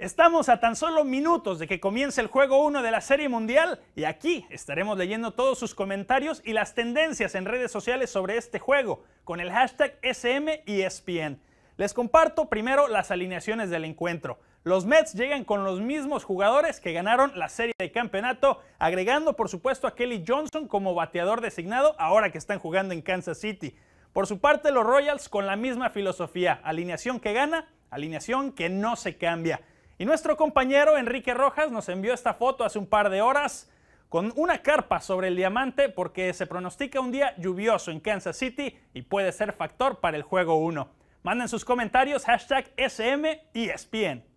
Estamos a tan solo minutos de que comience el juego 1 de la Serie Mundial y aquí estaremos leyendo todos sus comentarios y las tendencias en redes sociales sobre este juego con el hashtag SMESPN. Les comparto primero las alineaciones del encuentro. Los Mets llegan con los mismos jugadores que ganaron la serie de campeonato, agregando por supuesto a Kelly Johnson como bateador designado ahora que están jugando en Kansas City. Por su parte los Royals con la misma filosofía, alineación que gana, alineación que no se cambia. Y nuestro compañero Enrique Rojas nos envió esta foto hace un par de horas con una carpa sobre el diamante porque se pronostica un día lluvioso en Kansas City y puede ser factor para el juego 1. Manden sus comentarios hashtag SM y e